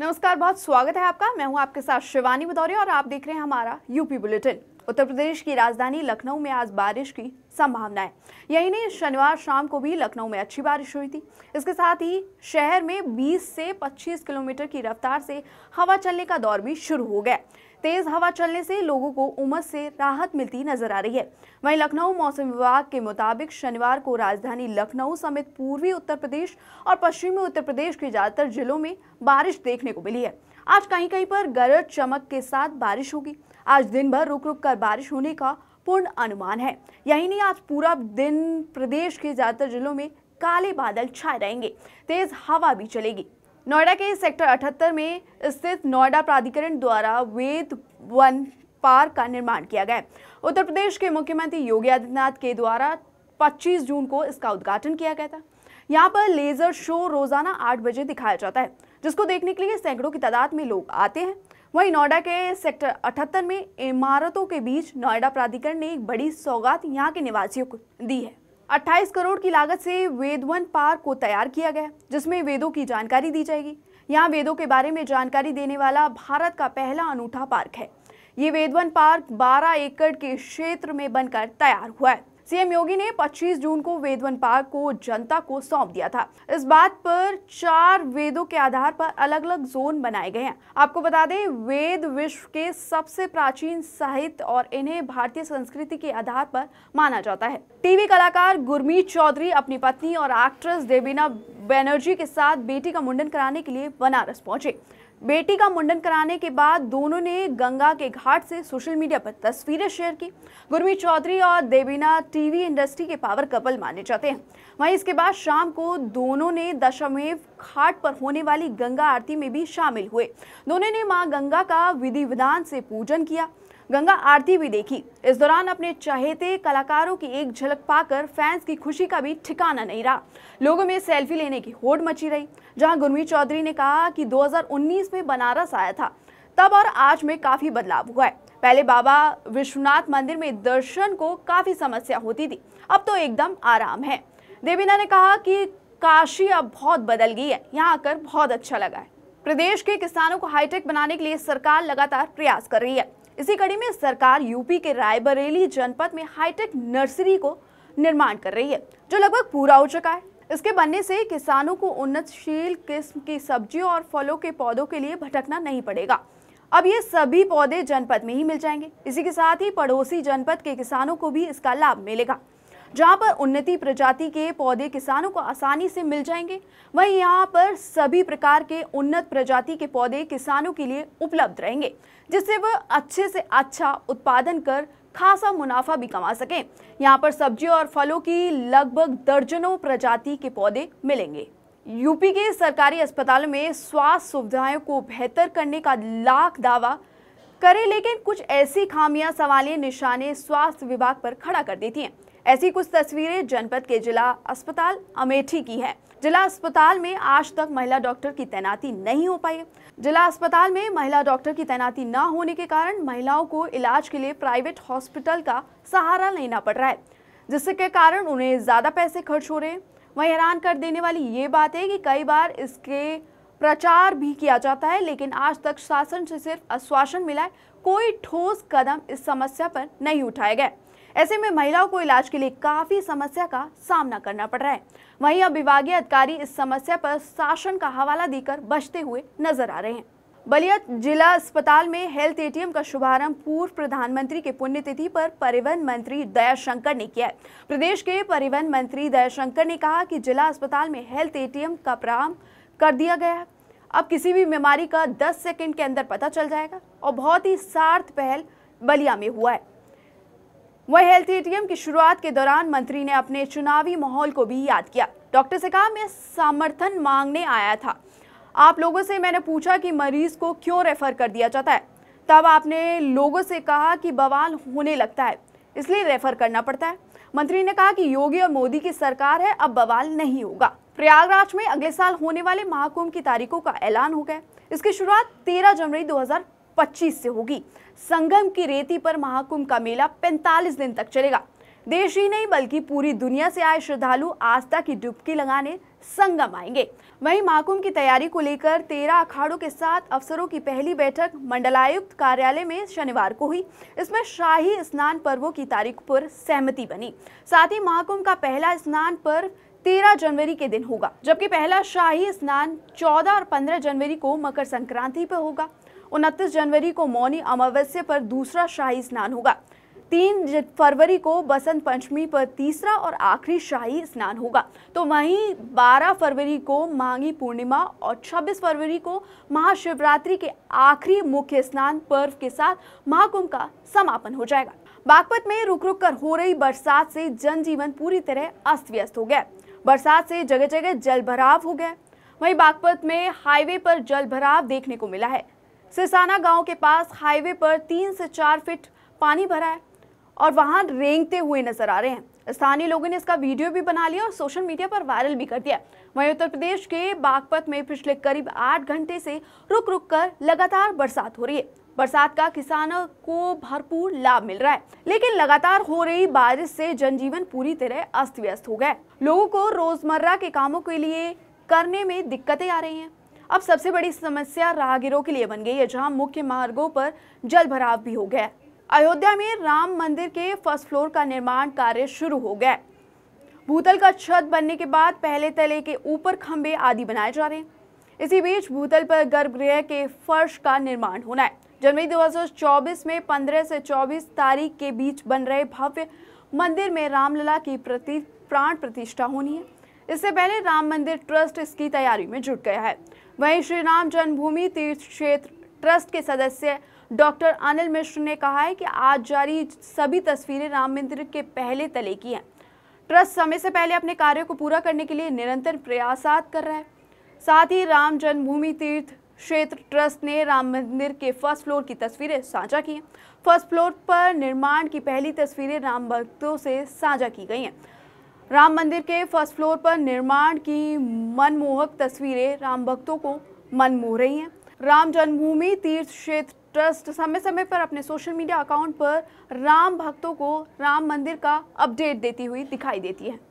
नमस्कार बहुत स्वागत है आपका मैं हूं आपके साथ शिवानी भदौरी और आप देख रहे हैं हमारा यूपी बुलेटिन उत्तर प्रदेश की राजधानी लखनऊ में आज बारिश की संभावना है यही नहीं शनिवार शाम को भी लखनऊ में अच्छी बारिश हुई थी इसके साथ ही शहर में 20 से 25 किलोमीटर की रफ्तार से हवा चलने का दौर भी शुरू हो गया तेज हवा चलने से लोगों को उमस से राहत मिलती नजर आ रही है वहीं लखनऊ मौसम विभाग के मुताबिक शनिवार को राजधानी लखनऊ समेत पूर्वी उत्तर प्रदेश और पश्चिमी उत्तर प्रदेश के ज्यादातर जिलों में बारिश देखने को मिली है आज कहीं कहीं पर गरज चमक के साथ बारिश होगी आज दिन भर रुक रुक कर बारिश होने का पूर्ण अनुमान है यही नहीं आज पूरा दिन प्रदेश के ज़्यादातर जिलों में काले बादल छाए रहेंगे तेज़ हवा भी चलेगी नोएडा के सेक्टर 78 में स्थित नोएडा प्राधिकरण द्वारा वेद वन पार्क का निर्माण किया गया उत्तर प्रदेश के मुख्यमंत्री योगी आदित्यनाथ के द्वारा 25 जून को इसका उद्घाटन किया गया था यहाँ पर लेजर शो रोजाना आठ बजे दिखाया जाता है जिसको देखने के लिए सैकड़ों की तादाद में लोग आते हैं वहीं नोएडा के सेक्टर अठहत्तर में इमारतों के बीच नोएडा प्राधिकरण ने एक बड़ी सौगात यहाँ के निवासियों को दी है 28 करोड़ की लागत से वेदवन पार्क को तैयार किया गया जिसमें वेदों की जानकारी दी जाएगी यहाँ वेदों के बारे में जानकारी देने वाला भारत का पहला अनूठा पार्क है ये वेदवन पार्क 12 एकड़ के क्षेत्र में बनकर तैयार हुआ है सीएम योगी ने 25 जून को वेदवन पार्क को जनता को सौंप दिया था इस बात पर चार वेदों के आधार पर अलग अलग जोन बनाए गए हैं आपको बता दें वेद विश्व के सबसे प्राचीन साहित्य और इन्हें भारतीय संस्कृति के आधार पर माना जाता है टीवी कलाकार गुरमीत चौधरी अपनी पत्नी और एक्ट्रेस देवीना बैनर्जी के साथ बेटी का मुंडन कराने के लिए बनारस पहुंचे बेटी का मुंडन कराने के बाद दोनों ने गंगा के घाट से सोशल मीडिया पर तस्वीरें शेयर की गुरमीत चौधरी और देवीना टीवी इंडस्ट्री के पावर कपल माने जाते हैं वहीं इसके बाद शाम को दोनों ने दशमेव घाट पर होने वाली गंगा आरती में भी शामिल हुए दोनों ने मां गंगा का विधि विधान से पूजन किया गंगा आरती भी देखी इस दौरान अपने चहेते कलाकारों की एक झलक पाकर फैंस की खुशी का भी ठिकाना नहीं रहा लोगों में सेल्फी लेने की होड़ मची रही जहां गुरमीत चौधरी ने कहा कि 2019 में बनारस आया था तब और आज में काफी बदलाव हुआ है पहले बाबा विश्वनाथ मंदिर में दर्शन को काफी समस्या होती थी अब तो एकदम आराम है देवीना ने कहा कि काशी अब बहुत बदल गई है यहाँ आकर बहुत अच्छा लगा है प्रदेश के किसानों को हाईटेक बनाने के लिए सरकार लगातार प्रयास कर रही है इसी कड़ी में सरकार यूपी के रायबरेली जनपद में हाईटेक नर्सरी को निर्माण कर रही है जो लगभग पूरा हो चुका है इसके बनने से किसानों को उन्नतशील किस्म की सब्जियों और फलों के पौधों के लिए भटकना नहीं पड़ेगा अब ये सभी पौधे जनपद में ही मिल जाएंगे इसी के साथ ही पड़ोसी जनपद के किसानों को भी इसका लाभ मिलेगा जहां पर उन्नति प्रजाति के पौधे किसानों को आसानी से मिल जाएंगे वहीं यहां पर सभी प्रकार के उन्नत प्रजाति के पौधे किसानों के लिए उपलब्ध रहेंगे जिससे वह अच्छे से अच्छा उत्पादन कर खासा मुनाफा भी कमा सकें यहाँ पर सब्जियों और फलों की लगभग दर्जनों प्रजाति के पौधे मिलेंगे यूपी के सरकारी अस्पतालों में स्वास्थ्य सुविधाओं को बेहतर करने का लाख दावा करे लेकिन कुछ ऐसी खामियां सवालिया निशाने स्वास्थ्य विभाग पर खड़ा कर देती हैं ऐसी कुछ तस्वीरें जनपद के जिला अस्पताल अमेठी की है जिला अस्पताल में आज तक महिला डॉक्टर की तैनाती नहीं हो पाई जिला अस्पताल में महिला डॉक्टर की तैनाती न होने के कारण महिलाओं को इलाज के लिए प्राइवेट हॉस्पिटल का सहारा लेना पड़ रहा है जिसके कारण उन्हें ज़्यादा पैसे खर्च हो रहे हैं वही हैरान कर देने वाली ये बात है कि कई बार इसके प्रचार भी किया जाता है लेकिन आज तक शासन से सिर्फ आश्वासन मिला है कोई ठोस कदम इस समस्या पर नहीं उठाए गए ऐसे में महिलाओं को इलाज के लिए काफी समस्या का सामना करना पड़ रहा है वहीं अब विभागीय अधिकारी इस समस्या पर शासन का हवाला देकर बचते हुए नजर आ रहे हैं बलिया जिला अस्पताल में हेल्थ एटीएम का शुभारंभ पूर्व प्रधानमंत्री के पुण्यतिथि पर परिवहन मंत्री दयाशंकर ने किया है प्रदेश के परिवहन मंत्री दयाशंकर ने कहा कि जिला अस्पताल में हेल्थ एटीएम का प्रारंभ कर दिया गया है अब किसी भी बीमारी का 10 सेकंड के अंदर पता चल जाएगा और बहुत ही सार्थ पहल बलिया में हुआ है वह हेल्थ एटीएम की शुरुआत के दौरान मंत्री ने अपने चुनावी माहौल को भी याद किया डॉक्टर से कहा मैं समर्थन मांगने आया था आप लोगों से मैंने पूछा कि मरीज को क्यों रेफर कर दिया जाता है तब आपने लोगों से कहा कि बवाल होने लगता है इसलिए रेफर करना पड़ता है मंत्री ने कहा कि योगी और मोदी की सरकार है अब बवाल नहीं होगा प्रयागराज में अगले साल होने वाले महाकुंभ की तारीखों का ऐलान हो गया इसकी शुरुआत 13 जनवरी 2000 पच्चीस से होगी संगम की रेती पर महाकुंभ का मेला 45 दिन तक चलेगा देश ही नहीं बल्कि पूरी दुनिया से आए श्रद्धालु आस्था की डुबकी लगाने संगम आएंगे वहीं महाकुंभ की तैयारी को लेकर तेरह अखाड़ों के साथ अफसरों की पहली बैठक मंडलायुक्त कार्यालय में शनिवार को हुई इसमें शाही स्नान पर्वों की तारीख पर सहमति बनी साथ ही महाकुंभ का पहला स्नान पर्व तेरह जनवरी के दिन होगा जबकि पहला शाही स्नान चौदह और पंद्रह जनवरी को मकर संक्रांति पर होगा उनतीस जनवरी को मौनी अमावस्या पर दूसरा शाही स्नान होगा तीन फरवरी को बसंत पंचमी पर तीसरा और आखिरी शाही स्नान होगा तो वहीं 12 फरवरी को मांगी पूर्णिमा और 26 फरवरी को महाशिवरात्रि के आखिरी मुख्य स्नान पर्व के साथ महाकुंभ का समापन हो जाएगा बागपत में रुक रुक कर हो रही बरसात से जनजीवन पूरी तरह अस्त व्यस्त हो गया बरसात से जगह जगह जल भराव हो गया वहीं बागपत में हाईवे पर जल भराव देखने को मिला है सिरसाना गांव के पास हाईवे पर तीन से चार फीट पानी भरा है और वहां रेंगते हुए नजर आ रहे हैं स्थानीय लोगों ने इसका वीडियो भी बना लिया और सोशल मीडिया पर वायरल भी कर दिया वहीं उत्तर प्रदेश के बागपत में पिछले करीब आठ घंटे से रुक रुक कर लगातार बरसात हो रही है बरसात का किसानों को भरपूर लाभ मिल रहा है लेकिन लगातार हो रही बारिश से जनजीवन पूरी तरह अस्त व्यस्त हो गया लोगों को रोजमर्रा के कामों के लिए करने में दिक्कतें आ रही हैं अब सबसे बड़ी समस्या राहगीरों के लिए बन गई है जहां मुख्य मार्गों पर जल भराव भी हो गया अयोध्या में राम मंदिर के फर्स्ट फ्लोर का निर्माण कार्य शुरू हो गया भूतल का छत बनने के बाद पहले तले के ऊपर खंबे आदि बनाए जा रहे हैं इसी बीच भूतल पर गर्भगृह के फर्श का निर्माण होना है जनवरी 2024 में 15 से 24 तारीख के बीच बन रहे भव्य मंदिर में रामलला की प्रति प्राण प्रतिष्ठा होनी है इससे पहले राम मंदिर ट्रस्ट इसकी तैयारी में जुट गया है वहीं श्री राम जन्मभूमि तीर्थ क्षेत्र ट्रस्ट के सदस्य डॉक्टर अनिल मिश्र ने कहा है कि आज जारी सभी तस्वीरें राम मंदिर के पहले तले की हैं ट्रस्ट समय से पहले अपने कार्यों को पूरा करने के लिए निरंतर प्रयासात कर रहा है साथ ही राम जन्मभूमि तीर्थ क्षेत्र ट्रस्ट ने राम मंदिर के फर्स्ट फ्लोर की तस्वीरें साझा की फर्स्ट फ्लोर पर निर्माण की पहली तस्वीरें राम भक्तों से साझा की गई हैं राम मंदिर के फर्स्ट फ्लोर पर निर्माण की मनमोहक तस्वीरें राम भक्तों को मन मोह रही हैं राम जन्मभूमि तीर्थ क्षेत्र ट्रस्ट समय समय पर अपने सोशल मीडिया अकाउंट पर राम भक्तों को राम मंदिर का अपडेट देती हुई दिखाई देती है